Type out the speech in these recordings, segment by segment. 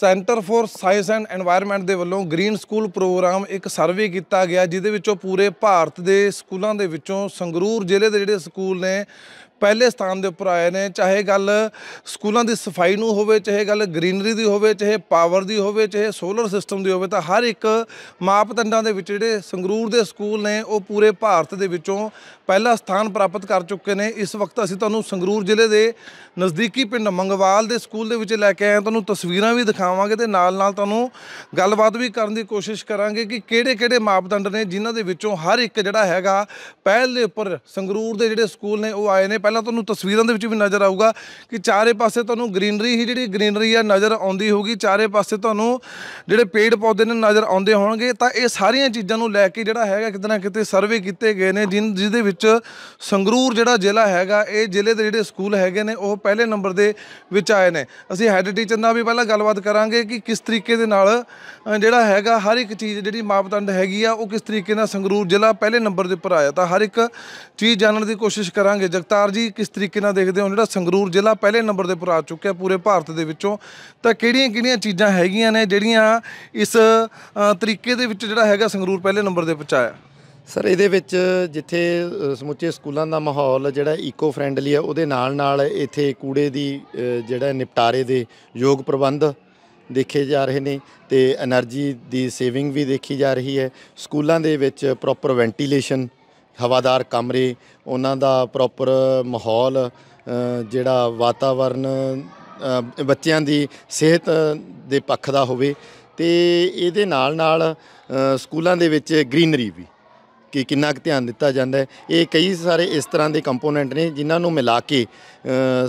centre for science and environment ਦੇ ਵੱਲੋਂ green school programme ਇੱਕ ਸਰਵੇ ਕੀਤਾ ਗਿਆ ਜਿਹਦੇ ਵਿੱਚੋਂ ਪੂਰੇ ਭਾਰਤ ਦੇ ਸਕੂਲਾਂ ਦੇ ਵਿੱਚੋਂ ਸੰਗਰੂਰ ਜ਼ਿਲ੍ਹੇ ਦੇ ਜਿਹੜੇ ਸਕੂਲ ਨੇ ਪਹਿਲੇ ਸਥਾਨ ਦੇ ਉੱਪਰ ਆਏ ਨੇ ਚਾਹੇ ਗੱਲ ਸਕੂਲਾਂ ਦੀ ਸਫਾਈ ਨੂੰ ਹੋਵੇ ਚਾਹੇ ਗੱਲ ਗ੍ਰੀਨਰੀ ਦੀ ਹੋਵੇ ਚਾਹੇ ਪਾਵਰ ਦੀ ਹੋਵੇ ਚਾਹੇ ਸੋਲਰ ਸਿਸਟਮ ਦੀ ਹੋਵੇ ਤਾਂ ਹਰ ਇੱਕ ਮਾਪਦੰਡਾਂ ਦੇ ਵਿੱਚ ਜਿਹੜੇ ਸੰਗਰੂਰ ਦੇ ਸਕੂਲ ਨੇ ਉਹ ਪੂਰੇ ਭਾਰਤ ਦੇ ਵਿੱਚੋਂ ਪਹਿਲਾ ਸਥਾਨ ਪ੍ਰਾਪਤ ਕਰ ਚੁੱਕੇ ਨੇ ਇਸ ਵਕਤ ਅਸੀਂ ਤੁਹਾਨੂੰ ਸੰਗਰੂਰ ਜ਼ਿਲ੍ਹੇ ਦੇ ਨਜ਼ਦੀਕੀ ਪਿੰਡ ਮੰਗਵਾਲ ਦੇ ਸਕੂਲ ਦੇ ਵਿੱਚ ਲੈ ਕੇ ਆਏ ਹਾਂ ਤੁਹਾਨੂੰ ਤਸਵੀਰਾਂ ਵੀ ਦਿਖਾਵਾਂਗੇ ਤੇ ਨਾਲ ਨਾਲ ਤੁਹਾਨੂੰ ਗੱਲਬਾਤ ਵੀ ਕਰਨ ਦੀ ਕੋਸ਼ਿਸ਼ ਕਰਾਂਗੇ ਕਿ ਕਿਹੜੇ-ਕਿਹੜੇ ਮਾਪਦੰਡ ਨੇ ਜਿਨ੍ਹਾਂ ਦੇ ਵਿੱਚੋਂ ਹਰ ਇੱਕ ਜਿਹੜਾ ਹੈਗਾ ਪਹਿਲ ਦੇ ਉੱਪਰ ਸੰਗਰੂਰ ਦੇ ਜਿਹੜੇ ਸਕੂਲ ਨੇ ਉਹ ਆਏ ਨੇ ਪਹਿਲਾਂ ਤੁਹਾਨੂੰ ਤਸਵੀਰਾਂ ਦੇ ਵਿੱਚ ਵੀ ਨਜ਼ਰ ਆਊਗਾ ਕਿ ਚਾਰੇ ਪਾਸੇ ਤੁਹਾਨੂੰ ਗ੍ਰੀਨਰੀ ਹੀ ਜਿਹੜੀ ਗ੍ਰੀਨਰੀ ਆ ਨਜ਼ਰ ਆਉਂਦੀ ਹੋਊਗੀ ਚਾਰੇ ਪਾਸੇ ਤੁਹਾਨੂੰ ਜਿਹੜੇ ਪੇੜ ਪੌਦੇ ਨੇ ਨਜ਼ਰ ਆਉਂਦੇ ਹੋਣਗੇ ਤਾਂ ਇਹ ਸਾਰੀਆਂ ਚੀਜ਼ਾਂ ਨੂੰ ਲੈ ਕੇ ਜਿਹੜਾ ਹੈਗਾ ਕਿਤੇ ਨਾ ਕਿਤੇ ਸਰਵੇ ਕੀਤੇ ਗਏ ਨੇ ਜਿਨ ਜਿਹਦੇ ਵਿੱਚ ਸੰਗਰੂਰ ਜਿਹੜਾ ਜ਼ਿਲ੍ਹਾ ਹੈਗਾ ਇਹ ਜ਼ਿਲ੍ਹੇ ਦੇ ਜਿਹੜੇ ਸਕੂਲ ਹੈਗੇ ਨੇ ਉਹ ਪਹਿਲੇ ਨੰਬਰ ਦੇ ਵਿੱਚ ਆਏ ਨੇ ਅਸੀਂ ਹੈਡ ਟੀਚਰ ਨਾਲ ਵੀ ਪਹਿਲਾਂ ਗੱਲਬਾਤ ਕਰਾਂਗੇ ਕਿ ਕਿਸ ਤਰੀਕੇ ਦੇ ਨਾਲ ਜਿਹੜਾ ਹੈਗਾ ਹਰ ਇੱਕ ਚੀਜ਼ ਜਿਹੜੀ ਮਾਪਦੰਡ ਹੈਗੀ ਆ ਉਹ ਕਿਸ ਤਰੀਕੇ ਨਾਲ ਸੰਗਰੂਰ ਜ਼ਿਲ੍ਹਾ ਪਹਿਲੇ ਨੰਬਰ ਦੇ ਉੱਪਰ ਆਇਆ ਤਾਂ ਹਰ ਇੱਕ ਚੀਜ਼ ਜਾਣਨ ਦੀ ਕੋਸ਼ਿਸ਼ ਕਰਾਂਗੇ ਜਗਤਾਰ ਜੀ ਕਿਸ ਤਰੀਕੇ ਨਾਲ ਦੇਖਦੇ ਹੋ ਜਿਹੜਾ ਸੰਗਰੂਰ ਜ਼ਿਲ੍ਹਾ ਪਹਿਲੇ ਨੰਬਰ ਦੇ ਪਰ ਆ ਚੁੱਕਿਆ ਪੂਰੇ ਭਾਰਤ ਦੇ ਵਿੱਚੋਂ ਤਾਂ ਕਿਹੜੀਆਂ-ਕਿਹੜੀਆਂ ਚੀਜ਼ਾਂ ਹੈਗੀਆਂ ਨੇ ਜਿਹੜੀਆਂ ਇਸ ਤਰੀਕੇ ਦੇ ਵਿੱਚ ਜਿਹੜਾ ਹੈਗਾ ਸੰਗਰੂਰ ਪਹਿਲੇ ਨੰਬਰ ਦੇ ਪਹੁੰਚਾਇਆ ਸਰ ਇਹਦੇ ਵਿੱਚ ਜਿੱਥੇ ਸਮੁੱਚੇ ਸਕੂਲਾਂ ਦਾ ਮਾਹੌਲ ਜਿਹੜਾ ਈਕੋ ਫ੍ਰੈਂਡਲੀ ਹੈ ਉਹਦੇ ਨਾਲ ਨਾਲ ਇੱਥੇ ਕੂੜੇ ਦੀ ਜਿਹੜਾ ਨਿਪਟਾਰੇ ਦੇ ਯੋਗ ਪ੍ਰਬੰਧ ਦੇਖੇ ਜਾ ਰਹੇ ਨੇ ਤੇ એનર્ਜੀ ਦੀ ਸੇਵਿੰਗ ਵੀ ਦੇਖੀ ਜਾ ਰਹੀ ਹੈ ਸਕੂਲਾਂ ਦੇ ਵਿੱਚ ਪ੍ਰੋਪਰ ਵੈਂਟੀਲੇਸ਼ਨ ਹਵਾਦਾਰ ਕਮਰੇ ਉਹਨਾਂ ਦਾ ਪ੍ਰੋਪਰ ਮਾਹੌਲ ਜਿਹੜਾ ਵਾਤਾਵਰਨ ਬੱਚਿਆਂ ਦੀ ਸਿਹਤ ਦੇ ਪੱਖ ਦਾ ਹੋਵੇ ਤੇ ਇਹਦੇ ਨਾਲ ਨਾਲ ਸਕੂਲਾਂ ਦੇ ਵਿੱਚ ਗ੍ਰੀਨਰੀ ਵੀ ਕਿ ਕਿੰਨਾ ਕੁ ਧਿਆਨ ਦਿੱਤਾ ਜਾਂਦਾ ਹੈ ਇਹ ਕਈ ਸਾਰੇ ਇਸ ਤਰ੍ਹਾਂ ਦੇ ਕੰਪੋਨੈਂਟ ਨੇ ਜਿਨ੍ਹਾਂ ਨੂੰ ਮਿਲਾ ਕੇ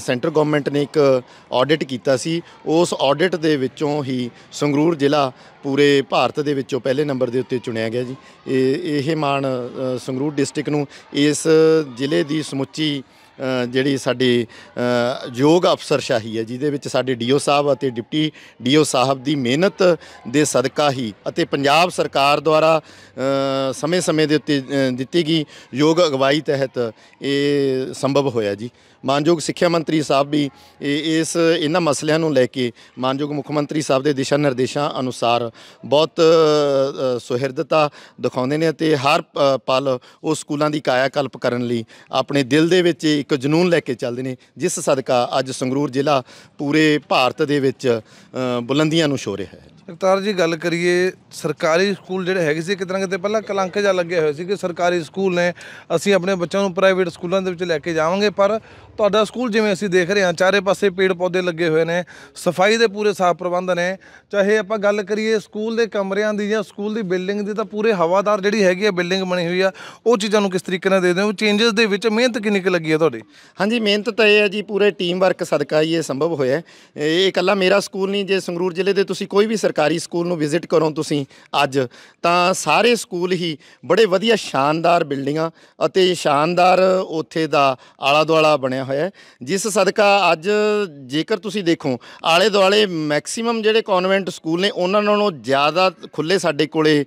ਸੈਂਟਰ ਗਵਰਨਮੈਂਟ ਨੇ ਇੱਕ ਆਡਿਟ ਕੀਤਾ ਸੀ ਉਸ ਆਡਿਟ ਦੇ ਵਿੱਚੋਂ ਹੀ ਸੰਗਰੂਰ ਜ਼ਿਲ੍ਹਾ ਪੂਰੇ ਭਾਰਤ ਦੇ ਵਿੱਚੋਂ ਪਹਿਲੇ ਨੰਬਰ ਦੇ ਉੱਤੇ ਚੁਣਿਆ ਗਿਆ ਜੀ ਇਹ ਇਹ ਮਾਣ ਸੰਗਰੂਰ ਡਿਸਟ੍ਰਿਕਟ ਨੂੰ ਇਸ ਜ਼ਿਲ੍ਹੇ ਦੀ ਸਮੁੱਚੀ ਜਿਹੜੀ ਸਾਡੀ ਯੋਗ ਅਫਸਰਸ਼ਾਹੀ ਹੈ ਜਿਹਦੇ ਵਿੱਚ ਸਾਡੇ ਡੀਓ ਸਾਹਿਬ ਅਤੇ ਡਿਪਟੀ ਡੀਓ ਸਾਹਿਬ ਦੀ ਮਿਹਨਤ ਦੇ ਸਦਕਾ ਹੀ ਅਤੇ ਪੰਜਾਬ ਸਰਕਾਰ ਦੁਆਰਾ ਸਮੇਂ-ਸਮੇਂ ਦੇ ਉੱਤੇ ਦਿੱਤੀ ਗਈ ਯੋਗ ਅਗਵਾਈ ਤਹਿਤ ਇਹ ਸੰਭਵ ਹੋਇਆ ਜੀ ਮਾਨਯੋਗ ਸਿੱਖਿਆ ਮੰਤਰੀ ਸਾਹਿਬ ਵੀ ਇਸ ਇਹਨਾਂ ਮਸਲਿਆਂ ਨੂੰ ਲੈ ਕੇ ਮਾਨਯੋਗ ਮੁੱਖ ਮੰਤਰੀ ਸਾਹਿਬ ਦੇ ਦਿਸ਼ਾ ਨਿਰਦੇਸ਼ਾਂ ਅਨੁਸਾਰ ਬਹੁਤ ਸੁਹਿਰਦਤਾ ਦਿਖਾਉਂਦੇ ਨੇ ਅਤੇ ਹਰ ਪਲ ਉਹ ਸਕੂਲਾਂ ਦੀ ਕਾਇਆ ਕਲਪ ਕਰਨ ਲਈ ਆਪਣੇ ਦਿਲ ਦੇ ਵਿੱਚ ਇੱਕ ਜਨੂਨ ਲੈ ਕੇ ਚੱਲਦੇ ਨੇ ਜਿਸ ਸਦਕਾ ਅੱਜ ਸੰਗਰੂਰ ਜ਼ਿਲ੍ਹਾ ਪੂਰੇ ਭਾਰਤ ਦੇ ਵਿੱਚ ਬੁਲੰਦੀਆਂ ਨੂੰ ਛੋ ਰਿਹਾ ਹੈ ਅਵਤਾਰ ਜੀ ਗੱਲ ਕਰੀਏ ਸਰਕਾਰੀ ਸਕੂਲ ਜਿਹੜੇ ਹੈਗੇ ਸੀ ਕਿਤਨਾ ਕਿਤੇ ਪਹਿਲਾਂ ਕਲੰਕ ਜਾਂ ਲੱਗਿਆ ਹੋਇਆ ਸੀ ਕਿ ਸਰਕਾਰੀ ਸਕੂਲ ਨੇ ਅਸੀਂ ਆਪਣੇ ਬੱਚਿਆਂ ਨੂੰ ਪ੍ਰਾਈਵੇਟ ਸਕੂਲਾਂ ਦੇ ਵਿੱਚ ਲੈ ਕੇ ਜਾਵਾਂਗੇ ਪਰ ਤੁਹਾਡਾ ਸਕੂਲ ਜਿਵੇਂ ਅਸੀਂ ਦੇਖ ਰਹੇ ਹਾਂ ਚਾਰੇ ਪਾਸੇ ਪੇੜ ਪੌਦੇ ਲੱਗੇ ਹੋਏ ਨੇ ਸਫਾਈ ਦੇ ਪੂਰੇ ਸਾਫ ਪ੍ਰਬੰਧ ਨੇ ਚਾਹੇ ਆਪਾਂ ਗੱਲ ਕਰੀਏ ਸਕੂਲ ਦੇ ਕਮਰਿਆਂ ਦੀ ਜਾਂ ਸਕੂਲ ਦੀ ਬਿਲਡਿੰਗ ਦੀ ਤਾਂ ਪੂਰੇ ਹਵਾਦਾਰ ਜਿਹੜੀ ਹੈਗੀ ਹੈ ਬਿਲਡਿੰਗ ਬਣੀ ਹੋਈ ਆ ਉਹ ਚੀਜ਼ਾਂ ਨੂੰ ਕਿਸ ਤਰੀਕੇ ਨਾਲ ਦੇ ਹੋ ਚੇਂਜਸ ਦੇ ਵਿੱਚ ਮਿਹਨਤ ਕਿੰਨੀ ਕੁ ਲੱਗੀ ਹੈ ਤੁਹਾਡੀ ਹਾਂਜੀ ਮਿਹਨਤ ਤਾਂ ਇਹ ਹੈ ਜੀ ਪੂਰੇ ਟੀਮ ਵਰਕ ਸਦਕਾ ਹੀ ਇਹ ਸੰਭਵ ਹੋਇਆ ਇਹ ਇਕੱਲਾ ਮੇਰਾ ਸਕੂਲ ਨਹੀਂ ਜੇ ਸੰਗਰੂਰ ਜ਼ਿਲ੍ਹੇ ਦੇ ਤੁਸੀਂ ਕੋਈ ਵੀ ਸਰਕਾਰ ਸਰਕਾਰੀ ਸਕੂਲ ਨੂੰ ਵਿਜ਼ਿਟ ਕਰੋ ਤੁਸੀਂ ਅੱਜ ਤਾਂ ਸਾਰੇ ਸਕੂਲ ਹੀ ਬੜੇ ਵਧੀਆ ਸ਼ਾਨਦਾਰ ਬਿਲਡਿੰਗਾਂ ਅਤੇ ਸ਼ਾਨਦਾਰ ਉੱਥੇ ਦਾ ਆਲਾ ਦੁਆਲਾ ਬਣਿਆ ਹੋਇਆ ਹੈ ਜਿਸ ਸਦਕਾ ਅੱਜ ਜੇਕਰ ਤੁਸੀਂ ਦੇਖੋ ਆਲੇ ਦੁਆਲੇ ਮੈਕਸਿਮਮ ਜਿਹੜੇ ਕਨਵੈਂਟ ਸਕੂਲ ਨੇ ਉਹਨਾਂ ਨਾਲੋਂ ਜ਼ਿਆਦਾ ਖੁੱਲੇ ਸਾਡੇ ਕੋਲੇ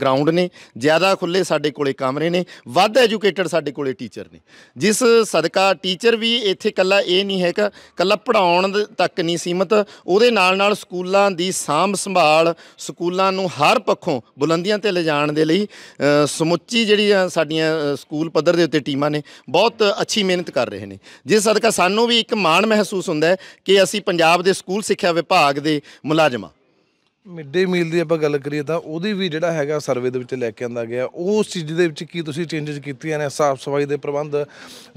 ਗਰਾਊਂਡ ਨੇ ਜ਼ਿਆਦਾ ਖੁੱਲੇ ਸਾਡੇ ਕੋਲੇ ਕਮਰੇ ਨੇ ਵੱਧ ਐਜੂਕੇਟਡ ਸਾਡੇ ਕੋਲੇ ਟੀਚਰ ਨੇ ਜਿਸ ਸਦਕਾ ਟੀਚਰ ਵੀ ਇੱਥੇ ਕੱਲਾ ਇਹ ਨਹੀਂ ਹੈਗਾ ਕੱਲਾ ਪੜਾਉਣ ਤੱਕ ਨਹੀਂ ਸੀਮਤ ਉਹਦੇ ਨਾਲ ਨਾਲ ਸਕੂਲਾਂ ਦੀ ਸਾਂਭ ਸੰਭਾਲ ਸਕੂਲਾਂ ਨੂੰ ਹਰ ਪੱਖੋਂ ਬੁਲੰਦੀਆਂ ਤੇ ਲਿਜਾਣ ਦੇ ਲਈ ਸਮੁੱਚੀ ਜਿਹੜੀ ਸਾਡੀਆਂ ਸਕੂਲ ਪੱਧਰ ਦੇ ਉੱਤੇ ਟੀਮਾਂ ਨੇ ਬਹੁਤ ਅੱਛੀ ਮਿਹਨਤ ਕਰ ਰਹੇ ਨੇ ਜਿਸ ਸਦਕਾ ਸਾਨੂੰ ਵੀ ਇੱਕ ਮਾਣ ਮਹਿਸੂਸ ਹੁੰਦਾ ਹੈ ਕਿ ਅਸੀਂ ਪੰਜਾਬ ਦੇ ਸਕੂਲ ਸਿੱਖਿਆ ਵਿਭਾਗ ਦੇ ਮੁਲਾਜ਼ਮਾਂ ਮਿੱਡੇ ਮੀਲ ਦੀ ਆਪਾਂ ਗੱਲ ਕਰੀਏ ਤਾਂ ਉਹਦੀ ਵੀ ਜਿਹੜਾ ਹੈਗਾ ਸਰਵੇ ਦੇ ਵਿੱਚ ਲੈ ਕੇ ਆਂਦਾ ਗਿਆ ਉਸ ਚੀਜ਼ ਦੇ ਵਿੱਚ ਕੀ ਤੁਸੀਂ ਚੇਂਜਸ ਕੀਤੀਆਂ ਨੇ ਸਾਫ ਸਫਾਈ ਦੇ ਪ੍ਰਬੰਧ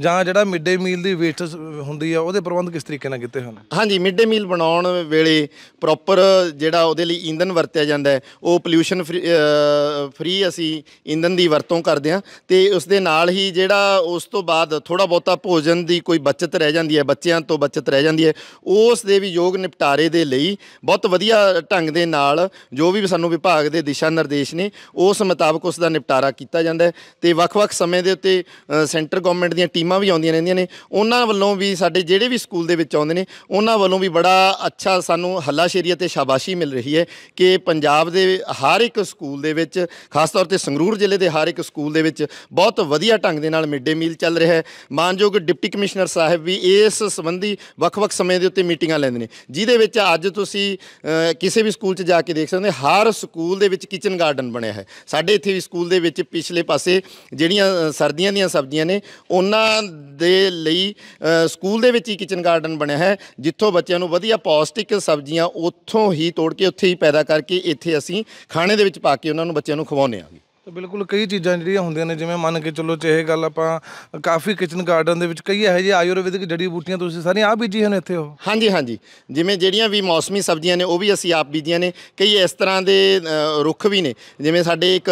ਜਾਂ ਜਿਹੜਾ ਮਿੱਡੇ ਮੀਲ ਦੀ ਵੇਸਟ ਹੁੰਦੀ ਆ ਉਹਦੇ ਪ੍ਰਬੰਧ ਕਿਸ ਤਰੀਕੇ ਨਾਲ ਕੀਤੇ ਹਨ ਹਾਂਜੀ ਮਿੱਡੇ ਮੀਲ ਬਣਾਉਣ ਵੇਲੇ ਪ੍ਰੋਪਰ ਜਿਹੜਾ ਉਹਦੇ ਲਈ ਇੰਧਨ ਵਰਤਿਆ ਜਾਂਦਾ ਹੈ ਉਹ ਪੋਲੂਸ਼ਨ ਫ੍ਰੀ ਅਸੀਂ ਇੰਧਨ ਦੀ ਵਰਤੋਂ ਕਰਦੇ ਹਾਂ ਤੇ ਉਸ ਦੇ ਨਾਲ ਹੀ ਜਿਹੜਾ ਉਸ ਤੋਂ ਬਾਅਦ ਥੋੜਾ ਬਹੁਤਾ ਭੋਜਨ ਦੀ ਕੋਈ ਬਚਤ ਰਹਿ ਜਾਂਦੀ ਹੈ ਬੱਚਿਆਂ ਤੋਂ ਬਚਤ ਰਹਿ ਜਾਂਦੀ ਹੈ ਉਸ ਦੇ ਵੀ ਯੋਗ ਨਿਪਟਾਰੇ ਦੇ ਲਈ ਬਹੁਤ ਵਧੀਆ ਢੰਗ ਦੇ ਨਾਲ ਜੋ ਵੀ ਸਾਨੂੰ ਵਿਭਾਗ ਦੇ ਦਿਸ਼ਾ ਨਿਰਦੇਸ਼ ਨੇ ਉਸ ਮੁਤਾਬਕ ਉਸ ਦਾ ਨਿਪਟਾਰਾ ਕੀਤਾ ਜਾਂਦਾ ਹੈ ਤੇ ਵੱਖ-ਵੱਖ ਸਮੇਂ ਦੇ ਉੱਤੇ ਸੈਂਟਰ ਗਵਰਨਮੈਂਟ ਦੀਆਂ ਟੀਮਾਂ ਵੀ ਆਉਂਦੀਆਂ ਰਹਿੰਦੀਆਂ ਨੇ ਉਹਨਾਂ ਵੱਲੋਂ ਵੀ ਸਾਡੇ ਜਿਹੜੇ ਵੀ ਸਕੂਲ ਦੇ ਵਿੱਚ ਆਉਂਦੇ ਨੇ ਉਹਨਾਂ ਵੱਲੋਂ ਵੀ ਬੜਾ ਅੱਛਾ ਸਾਨੂੰ ਹੱਲਾਸ਼ੇਰੀ ਅਤੇ ਸ਼ਾਬਾਸ਼ੀ ਮਿਲ ਰਹੀ ਹੈ ਕਿ ਪੰਜਾਬ ਦੇ ਹਰ ਇੱਕ ਸਕੂਲ ਦੇ ਵਿੱਚ ਖਾਸ ਤੌਰ ਤੇ ਸੰਗਰੂਰ ਜ਼ਿਲ੍ਹੇ ਦੇ ਹਰ ਇੱਕ ਸਕੂਲ ਦੇ ਵਿੱਚ ਬਹੁਤ ਵਧੀਆ ਢੰਗ ਦੇ ਨਾਲ ਮਿੱਡੇ ਮੀਲ ਚੱਲ ਰਿਹਾ ਹੈ ਮਾਨਯੋਗ ਡਿਪਟੀ ਕਮਿਸ਼ਨਰ ਸਾਹਿਬ ਵੀ ਇਸ ਸੰਬੰਧੀ ਵੱਖ-ਵੱਖ ਸਮੇਂ ਦੇ ਉੱਤੇ ਮੀਟਿੰਗਾਂ ਲੈਂਦੇ ਨੇ ਜਿਹਦੇ ਵਿੱਚ ਅੱਜ ਤੁਸੀਂ ਕਿਸੇ ਵੀ ਸਕੂਲ 'ਚ ਜਾ ਕੇ ਦੇਖ ਸਕਦੇ ਹਰ ਸਕੂਲ ਦੇ ਵਿੱਚ ਕਿਚਨ ਗਾਰਡਨ ਬਣਿਆ ਹੈ ਸਾਡੇ ਇੱਥੇ ਵੀ ਸਕੂਲ ਦੇ ਵਿੱਚ ਪਿਛਲੇ ਪਾਸੇ ਜਿਹੜੀਆਂ ਸਰਦੀਆਂ ਦੀਆਂ ਸਬਜ਼ੀਆਂ ਨੇ ਉਹਨਾਂ ਦੇ ਲਈ ਸਕੂਲ ਦੇ ਵਿੱਚ ਹੀ ਕਿਚਨ ਗਾਰਡਨ ਬਣਿਆ ਹੈ ਜਿੱਥੋਂ ਬੱਚਿਆਂ ਨੂੰ ਵਧੀਆ ਪੌਸ਼ਟਿਕ ਸਬਜ਼ੀਆਂ ਉੱਥੋਂ ਹੀ ਤੋੜ ਕੇ ਉੱਥੇ ਹੀ ਪੈਦਾ ਕਰਕੇ ਇੱਥੇ ਅਸੀਂ ਖਾਣੇ ਦੇ ਵਿੱਚ ਪਾ ਕੇ ਉਹਨਾਂ ਨੂੰ ਬੱਚਿਆਂ ਨੂੰ ਖਵਾਉਂਦੇ ਹਾਂ ਤਾਂ ਬਿਲਕੁਲ ਕਈ ਚੀਜ਼ਾਂ ਜਿਹੜੀਆਂ ਹੁੰਦੀਆਂ ਨੇ ਜਿਵੇਂ ਮੰਨ ਕੇ ਚੱਲੋ ਚਾਹੇ ਗੱਲ ਆਪਾਂ ਕਾਫੀ ਕਿਚਨ ਗਾਰਡਨ ਦੇ ਵਿੱਚ ਕਈ ਇਹੋ ਜਿਹੇ ਆਯੁਰਵੈਦਿਕ ਜੜੀ ਬੂਟੀਆਂ ਤੁਸੀਂ ਸਾਰੀਆਂ ਆਪ ਬੀਜੀਆਂ ਨੇ ਇੱਥੇ ਉਹ ਹਾਂਜੀ ਹਾਂਜੀ ਜਿਵੇਂ ਜਿਹੜੀਆਂ ਵੀ ਮੌਸਮੀ ਸਬਜ਼ੀਆਂ ਨੇ ਉਹ ਵੀ ਅਸੀਂ ਆਪ ਬੀਜੀਆਂ ਨੇ ਕਈ ਇਸ ਤਰ੍ਹਾਂ ਦੇ ਰੁੱਖ ਵੀ ਨੇ ਜਿਵੇਂ ਸਾਡੇ ਇੱਕ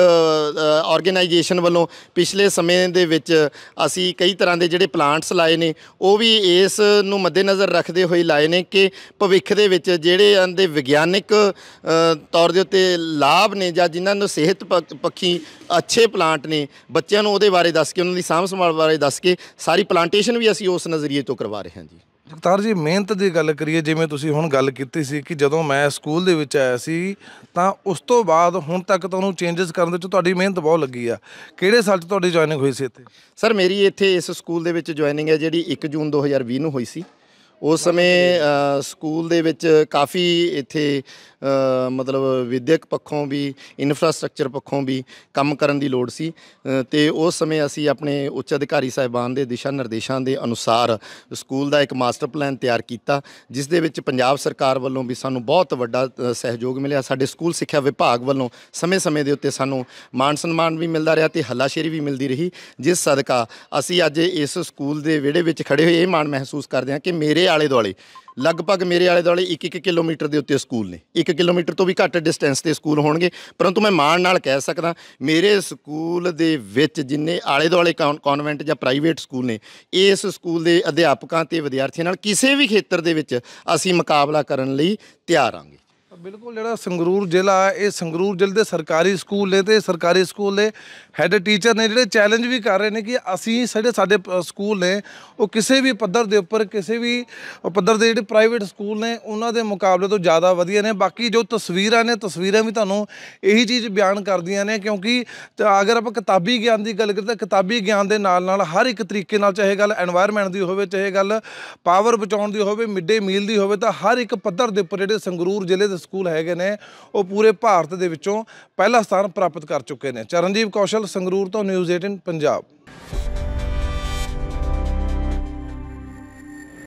ਆਰਗੇਨਾਈਜੇਸ਼ਨ ਵੱਲੋਂ ਪਿਛਲੇ ਸਮੇਂ ਦੇ ਵਿੱਚ ਅਸੀਂ ਕਈ ਤਰ੍ਹਾਂ ਦੇ ਜਿਹੜੇ ਪਲਾਂਟਸ ਲਾਏ ਨੇ ਉਹ ਵੀ ਇਸ ਨੂੰ ਮੱਦੇਨਜ਼ਰ ਰੱਖਦੇ ਹੋਏ ਲਾਏ ਨੇ ਕਿ ਭਵਿੱਖ ਦੇ ਵਿੱਚ ਜਿਹੜੇ ਅੰਦੇ ਵਿਗਿਆਨਿਕ ਤੌਰ ਦੇ ਉੱਤੇ ਲਾਭ ਨੇ ਜਾਂ ਜਿਨ੍ਹਾਂ ਨੂੰ ਸਿਹਤ ਪੱਖੀ ਅੱਛੇ ਪਲਾਂਟ ਨੇ ਬੱਚਿਆਂ ਨੂੰ ਉਹਦੇ ਬਾਰੇ ਦੱਸ ਕੇ ਉਹਨਾਂ ਦੀ ਸਾਂਭ ਸੰਭਾਲ ਬਾਰੇ ਦੱਸ ਕੇ ਸਾਰੀ ਪਲਾਂਟੇਸ਼ਨ ਵੀ ਅਸੀਂ ਉਸ ਨਜ਼ਰੀਏ ਤੋਂ ਕਰਵਾ ਰਹੇ ਹਾਂ ਜੀ ਜਗਤਾਰ ਜੀ ਮਿਹਨਤ ਦੀ ਗੱਲ ਕਰੀਏ ਜਿਵੇਂ ਤੁਸੀਂ ਹੁਣ ਗੱਲ ਕੀਤੀ ਸੀ ਕਿ ਜਦੋਂ ਮੈਂ ਸਕੂਲ ਦੇ ਵਿੱਚ ਆਇਆ ਸੀ ਤਾਂ ਉਸ ਤੋਂ ਬਾਅਦ ਹੁਣ ਤੱਕ ਤੁਹਾਨੂੰ ਚੇਂਜਸ ਕਰਨ ਦੇ ਵਿੱਚ ਤੁਹਾਡੀ ਮਿਹਨਤ ਬਹੁਤ ਲੱਗੀ ਆ ਕਿਹੜੇ ਸਾਲ 'ਚ ਤੁਹਾਡੀ ਜੁਆਇਨਿੰਗ ਹੋਈ ਸੀ ਇੱਥੇ ਸਰ ਮੇਰੀ ਇੱਥੇ ਇਸ ਸਕੂਲ ਦੇ ਵਿੱਚ ਜੁਆਇਨਿੰਗ ਹੈ ਜਿਹੜੀ 1 ਜੂਨ 2020 ਨੂੰ ਹੋਈ ਸੀ ਉਸ ਸਮੇਂ ਸਕੂਲ ਦੇ ਵਿੱਚ ਕਾਫੀ ਇੱਥੇ ਮਤਲਬ ਵਿਦਿਅਕ ਪੱਖੋਂ ਵੀ ਇਨਫਰਾਸਟ੍ਰਕਚਰ ਪੱਖੋਂ ਵੀ ਕੰਮ ਕਰਨ ਦੀ ਲੋੜ ਸੀ ਤੇ ਉਸ ਸਮੇਂ ਅਸੀਂ ਆਪਣੇ ਉੱਚ ਅਧਿਕਾਰੀ ਸਾਹਿਬਾਨ ਦੇ ਦਿਸ਼ਾ ਨਿਰਦੇਸ਼ਾਂ ਦੇ ਅਨੁਸਾਰ ਸਕੂਲ ਦਾ ਇੱਕ ਮਾਸਟਰ ਪਲਾਨ ਤਿਆਰ ਕੀਤਾ ਜਿਸ ਦੇ ਵਿੱਚ ਪੰਜਾਬ ਸਰਕਾਰ ਵੱਲੋਂ ਵੀ ਸਾਨੂੰ ਬਹੁਤ ਵੱਡਾ ਸਹਿਯੋਗ ਮਿਲਿਆ ਸਾਡੇ ਸਕੂਲ ਸਿੱਖਿਆ ਵਿਭਾਗ ਵੱਲੋਂ ਸਮੇਂ-ਸਮੇਂ ਦੇ ਉੱਤੇ ਸਾਨੂੰ ਮਾਨ ਸਨਮਾਨ ਵੀ ਮਿਲਦਾ ਰਿਹਾ ਤੇ ਹੱਲਾਸ਼ੇਰੀ ਵੀ ਮਿਲਦੀ ਰਹੀ ਜਿਸ ਸਦਕਾ ਅਸੀਂ ਅੱਜ ਇਸ ਸਕੂਲ ਦੇ ਵਿਹੜੇ ਵਿੱਚ ਖੜੇ ਹੋਏ ਇਹ ਮਾਣ ਮਹਿਸੂਸ ਕਰਦੇ ਹਾਂ ਕਿ ਮੇਰੇ ਆਲੇ ਦੁਆਲੇ ਲਗਭਗ ਮੇਰੇ ਆਲੇ ਦੁਆਲੇ 1-1 ਕਿਲੋਮੀਟਰ ਦੇ ਉੱਤੇ ਸਕੂਲ ਨੇ 1 ਕਿਲੋਮੀਟਰ ਤੋਂ ਵੀ ਘੱਟ ਡਿਸਟੈਂਸ ਤੇ ਸਕੂਲ ਹੋਣਗੇ ਪਰੰਤੂ ਮੈਂ ਮਾਣ ਨਾਲ ਕਹਿ ਸਕਦਾ ਮੇਰੇ ਸਕੂਲ ਦੇ ਵਿੱਚ ਜਿੰਨੇ ਆਲੇ ਦੁਆਲੇ ਕਨਵੈਂਟ ਜਾਂ ਪ੍ਰਾਈਵੇਟ ਸਕੂਲ ਨੇ ਇਸ ਸਕੂਲ ਦੇ ਅਧਿਆਪਕਾਂ ਤੇ ਵਿਦਿਆਰਥੀਆਂ ਨਾਲ ਕਿਸੇ ਵੀ ਖੇਤਰ ਦੇ ਵਿੱਚ ਅਸੀਂ ਮੁਕਾਬਲਾ ਕਰਨ ਲਈ ਤਿਆਰ ਹਾਂ ਬਿਲਕੁਲ ਜਿਹੜਾ ਸੰਗਰੂਰ ਜ਼ਿਲ੍ਹਾ ਇਹ ਸੰਗਰੂਰ ਜ਼ਿਲ੍ਹੇ ਦੇ ਸਰਕਾਰੀ ਸਕੂਲ ਨੇ ਤੇ ਸਰਕਾਰੀ ਸਕੂਲ ਦੇ ਹੈੱਡ ਟੀਚਰ ਨੇ ਜਿਹੜੇ ਚੈਲੰਜ ਵੀ ਕਰ ਰਹੇ ਨੇ ਕਿ ਅਸੀਂ ਸਾਡੇ ਸਾਡੇ ਸਕੂਲ ਨੇ ਉਹ ਕਿਸੇ ਵੀ ਪੱਧਰ ਦੇ ਉੱਪਰ ਕਿਸੇ ਵੀ ਪੱਧਰ ਦੇ ਜਿਹੜੇ ਪ੍ਰਾਈਵੇਟ ਸਕੂਲ ਨੇ ਉਹਨਾਂ ਦੇ ਮੁਕਾਬਲੇ ਤੋਂ ਜ਼ਿਆਦਾ ਵਧੀਆ ਨੇ ਬਾਕੀ ਜੋ ਤਸਵੀਰਾਂ ਨੇ ਤਸਵੀਰਾਂ ਵੀ ਤੁਹਾਨੂੰ ਇਹੀ ਚੀਜ਼ ਬਿਆਨ ਕਰਦੀਆਂ ਨੇ ਕਿਉਂਕਿ ਅਗਰ ਆਪਾਂ ਕਿਤਾਬੀ ਗਿਆਨ ਦੀ ਗੱਲ ਕਰੀਏ ਤਾਂ ਕਿਤਾਬੀ ਗਿਆਨ ਦੇ ਨਾਲ ਨਾਲ ਹਰ ਇੱਕ ਤਰੀਕੇ ਨਾਲ ਚਾਹੇ ਗੱਲ এনवायरमेंट ਦੀ ਹੋਵੇ ਚਾਹੇ ਗੱਲ ਪਾਵਰ ਬਚਾਉਣ ਦੀ ਹੋਵੇ ਮਿੱਡੇ ਮੀਲ ਦੀ ਹੋਵੇ ਤਾਂ ਹਰ ਇੱਕ ਪੱਧਰ ਦੇ ਉੱਪਰ ਜਿਹੜੇ ਸੰਗਰੂਰ ਜ਼ਿਲ੍ਹੇ ਦੇ ਸਕੂਲ ਹੈਗੇ ਨੇ ਉਹ ਪੂਰੇ ਭਾਰਤ ਦੇ ਵਿੱਚੋਂ ਪਹਿਲਾ ਸਥਾਨ ਪ੍ਰਾਪਤ ਕਰ ਚੁੱਕੇ ਨੇ ਚਰਨਜੀਤ ਕੌਸ਼ਲ ਸੰਗਰੂਰ ਤੋਂ ਨਿਊਜ਼ 18 ਪੰਜਾਬ